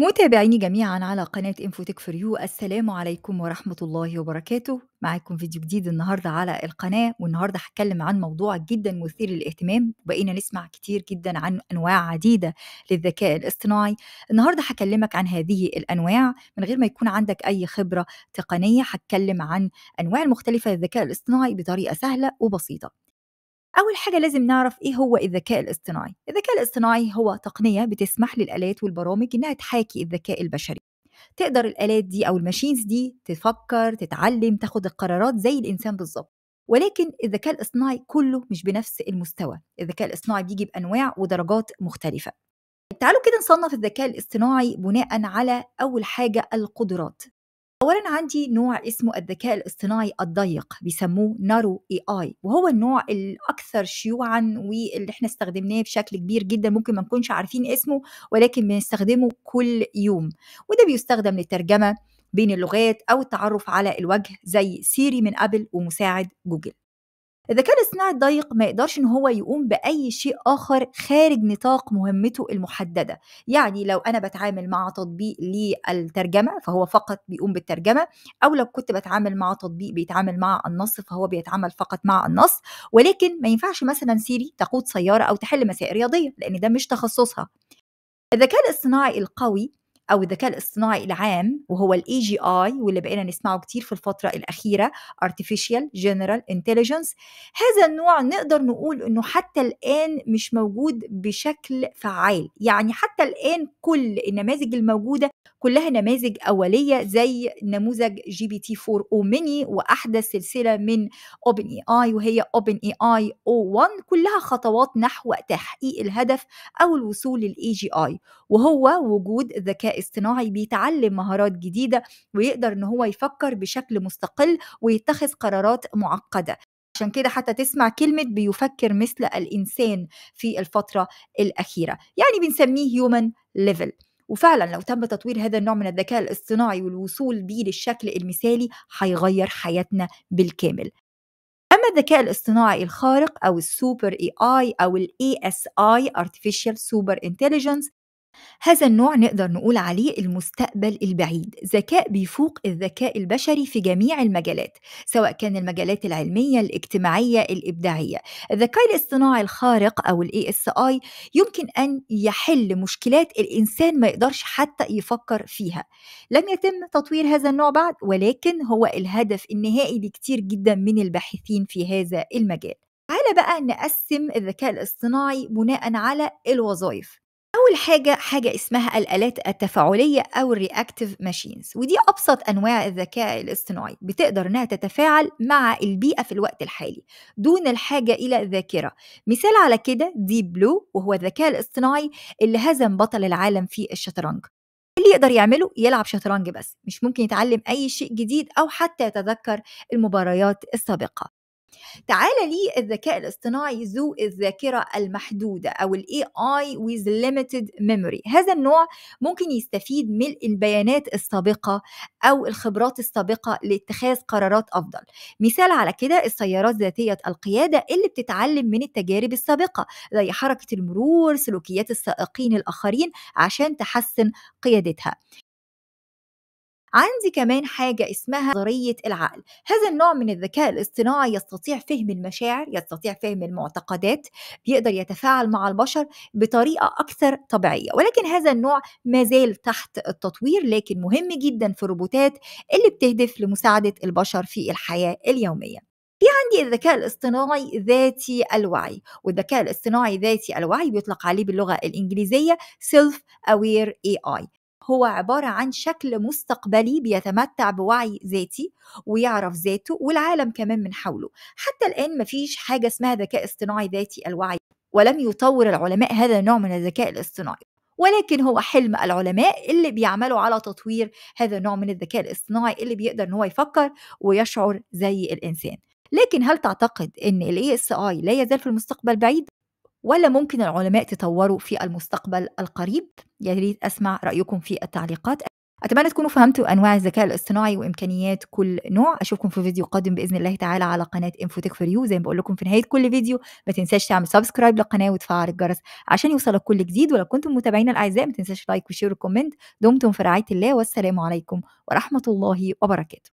متابعيني جميعا على قناة انفوتك فور يو السلام عليكم ورحمة الله وبركاته معاكم فيديو جديد النهاردة على القناة والنهاردة هتكلم عن موضوع جدا مثير للاهتمام وبقينا نسمع كتير جدا عن أنواع عديدة للذكاء الاصطناعي النهاردة هكلمك عن هذه الأنواع من غير ما يكون عندك أي خبرة تقنية هتكلم عن أنواع مختلفة للذكاء الاصطناعي بطريقة سهلة وبسيطة أول حاجة لازم نعرف إيه هو الذكاء الاصطناعي الذكاء الاصطناعي هو تقنية بتسمح للآلات والبرامج إنها تحاكي الذكاء البشري تقدر الآلات دي أو الماشينز دي تفكر تتعلم تاخد القرارات زي الإنسان بالظبط ولكن الذكاء الاصطناعي كله مش بنفس المستوى الذكاء الاصطناعي بيجي بأنواع ودرجات مختلفة تعالوا كده نصنف الذكاء الاصطناعي بناء على أول حاجة القدرات اولا عندي نوع اسمه الذكاء الاصطناعي الضيق بيسموه نارو اي اي وهو النوع الاكثر شيوعا واللي احنا استخدمناه بشكل كبير جدا ممكن ما نكونش عارفين اسمه ولكن بنستخدمه كل يوم وده بيستخدم للترجمه بين اللغات او التعرف على الوجه زي سيري من ابل ومساعد جوجل الذكاء الصناعي الضيق ما يقدرش ان هو يقوم باي شيء اخر خارج نطاق مهمته المحدده يعني لو انا بتعامل مع تطبيق للترجمه فهو فقط بيقوم بالترجمه او لو كنت بتعامل مع تطبيق بيتعامل مع النص فهو بيتعامل فقط مع النص ولكن ما ينفعش مثلا سيري تقود سياره او تحل مسائل رياضيه لان ده مش تخصصها الذكاء الاصطناعي القوي او الذكاء الاصطناعي العام وهو الاي جي اي واللي بقينا نسمعه كتير في الفتره الاخيره artificial general intelligence هذا النوع نقدر نقول انه حتى الان مش موجود بشكل فعال يعني حتى الان كل النماذج الموجوده كلها نماذج أولية زي نموذج جي بي تي 4 أو ميني وأحدث سلسلة من أوبن إي آي وهي أوبن إي آي أو 1 كلها خطوات نحو تحقيق الهدف أو الوصول للإي جي آي وهو وجود ذكاء اصطناعي بيتعلم مهارات جديدة ويقدر إن هو يفكر بشكل مستقل ويتخذ قرارات معقدة عشان كده حتى تسمع كلمة بيفكر مثل الإنسان في الفترة الأخيرة يعني بنسميه human level وفعلا لو تم تطوير هذا النوع من الذكاء الاصطناعي والوصول به للشكل المثالي هيغير حياتنا بالكامل اما الذكاء الاصطناعي الخارق او السوبر اي اي او الاي اس اي Artificial Super Intelligence هذا النوع نقدر نقول عليه المستقبل البعيد ذكاء بيفوق الذكاء البشري في جميع المجالات سواء كان المجالات العلمية الاجتماعية الإبداعية الذكاء الاصطناعي الخارق أو الـ ASI يمكن أن يحل مشكلات الإنسان ما يقدرش حتى يفكر فيها لم يتم تطوير هذا النوع بعد ولكن هو الهدف النهائي لكتير جدا من الباحثين في هذا المجال تعالى بقى نقسم الذكاء الاصطناعي بناء على الوظائف أول حاجة حاجة اسمها الآلات التفاعلية أو الرياكتيف ماشينز ودي أبسط أنواع الذكاء الاصطناعي بتقدر إنها تتفاعل مع البيئة في الوقت الحالي دون الحاجة إلى ذاكرة مثال على كده دي بلو وهو الذكاء الاصطناعي اللي هزم بطل العالم في الشطرنج اللي يقدر يعمله يلعب شطرنج بس مش ممكن يتعلم أي شيء جديد أو حتى يتذكر المباريات السابقة تعال لي الذكاء الاصطناعي ذو الذاكرة المحدودة أو الـ AI with limited memory هذا النوع ممكن يستفيد من البيانات السابقة أو الخبرات السابقة لاتخاذ قرارات أفضل مثال على كده السيارات ذاتية القيادة اللي بتتعلم من التجارب السابقة زي حركة المرور سلوكيات السائقين الآخرين عشان تحسن قيادتها عندي كمان حاجة اسمها نظرية العقل هذا النوع من الذكاء الاصطناعي يستطيع فهم المشاعر يستطيع فهم المعتقدات بيقدر يتفاعل مع البشر بطريقة أكثر طبيعية ولكن هذا النوع ما زال تحت التطوير لكن مهم جدا في الروبوتات اللي بتهدف لمساعدة البشر في الحياة اليومية في عندي الذكاء الاصطناعي ذاتي الوعي والذكاء الاصطناعي ذاتي الوعي بيطلق عليه باللغة الإنجليزية Self Aware AI هو عبارة عن شكل مستقبلي بيتمتع بوعي ذاتي ويعرف ذاته والعالم كمان من حوله حتى الآن مفيش حاجة اسمها ذكاء اصطناعي ذاتي الوعي ولم يطور العلماء هذا النوع من الذكاء الاصطناعي ولكن هو حلم العلماء اللي بيعملوا على تطوير هذا النوع من الذكاء الاصطناعي اللي بيقدر ان هو يفكر ويشعر زي الانسان لكن هل تعتقد ان الاي اس اي لا يزال في المستقبل بعيد ولا ممكن العلماء تطوروا في المستقبل القريب يا ريت اسمع رايكم في التعليقات اتمنى تكونوا فهمتوا انواع الذكاء الاصطناعي وامكانيات كل نوع اشوفكم في فيديو قادم باذن الله تعالى على قناه انفوتك فور يو زي ما بقول لكم في نهايه كل فيديو ما تنساش تعمل سبسكرايب للقناه وتفعل الجرس عشان يوصلك كل جديد ولو كنتم متابعين الاعزاء ما تنساش لايك وشير وكومنت دمتم في رعايه الله والسلام عليكم ورحمه الله وبركاته